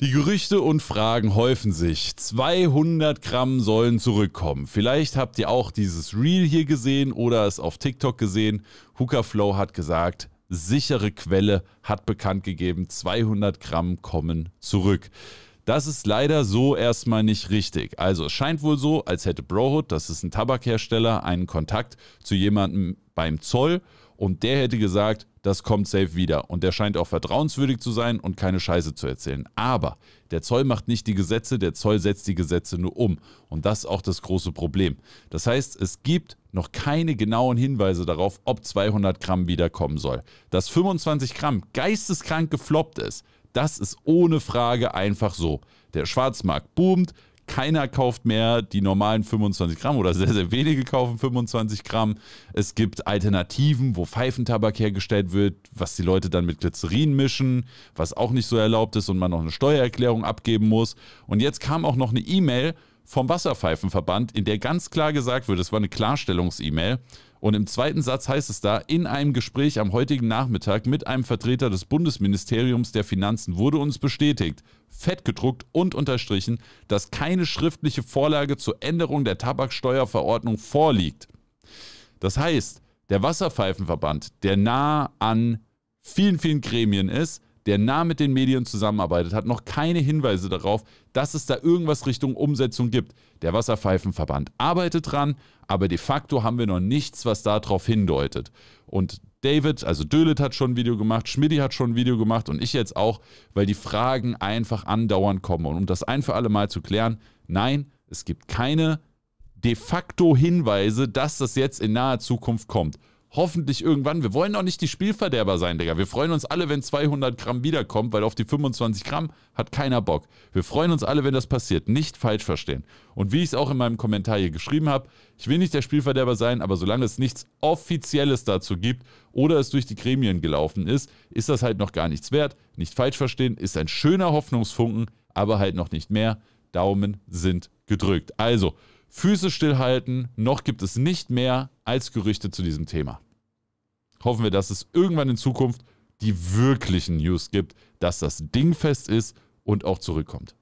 Die Gerüchte und Fragen häufen sich. 200 Gramm sollen zurückkommen. Vielleicht habt ihr auch dieses Reel hier gesehen oder es auf TikTok gesehen. Hookerflow hat gesagt, sichere Quelle hat bekannt gegeben, 200 Gramm kommen zurück. Das ist leider so erstmal nicht richtig. Also es scheint wohl so, als hätte Brohood, das ist ein Tabakhersteller, einen Kontakt zu jemandem beim Zoll und der hätte gesagt, das kommt safe wieder. Und der scheint auch vertrauenswürdig zu sein und keine Scheiße zu erzählen. Aber der Zoll macht nicht die Gesetze, der Zoll setzt die Gesetze nur um. Und das ist auch das große Problem. Das heißt, es gibt noch keine genauen Hinweise darauf, ob 200 Gramm wiederkommen soll. Dass 25 Gramm geisteskrank gefloppt ist, das ist ohne Frage einfach so. Der Schwarzmarkt boomt, keiner kauft mehr die normalen 25 Gramm oder sehr, sehr wenige kaufen 25 Gramm. Es gibt Alternativen, wo Pfeifentabak hergestellt wird, was die Leute dann mit Glycerin mischen, was auch nicht so erlaubt ist und man noch eine Steuererklärung abgeben muss. Und jetzt kam auch noch eine E-Mail vom Wasserpfeifenverband, in der ganz klar gesagt wird, es war eine Klarstellungs-E-Mail. Und im zweiten Satz heißt es da, in einem Gespräch am heutigen Nachmittag mit einem Vertreter des Bundesministeriums der Finanzen wurde uns bestätigt, fett gedruckt und unterstrichen, dass keine schriftliche Vorlage zur Änderung der Tabaksteuerverordnung vorliegt. Das heißt, der Wasserpfeifenverband, der nah an vielen, vielen Gremien ist, der nah mit den Medien zusammenarbeitet, hat noch keine Hinweise darauf, dass es da irgendwas Richtung Umsetzung gibt. Der Wasserpfeifenverband arbeitet dran, aber de facto haben wir noch nichts, was darauf hindeutet. Und David, also Dölet hat schon ein Video gemacht, Schmidti hat schon ein Video gemacht und ich jetzt auch, weil die Fragen einfach andauernd kommen. Und um das ein für alle Mal zu klären, nein, es gibt keine de facto Hinweise, dass das jetzt in naher Zukunft kommt. Hoffentlich irgendwann. Wir wollen auch nicht die Spielverderber sein, Digga. Wir freuen uns alle, wenn 200 Gramm wiederkommt, weil auf die 25 Gramm hat keiner Bock. Wir freuen uns alle, wenn das passiert. Nicht falsch verstehen. Und wie ich es auch in meinem Kommentar hier geschrieben habe, ich will nicht der Spielverderber sein, aber solange es nichts Offizielles dazu gibt oder es durch die Gremien gelaufen ist, ist das halt noch gar nichts wert. Nicht falsch verstehen, ist ein schöner Hoffnungsfunken, aber halt noch nicht mehr. Daumen sind gedrückt. Also, Füße stillhalten, noch gibt es nicht mehr als Gerüchte zu diesem Thema hoffen wir, dass es irgendwann in Zukunft die wirklichen News gibt, dass das Ding fest ist und auch zurückkommt.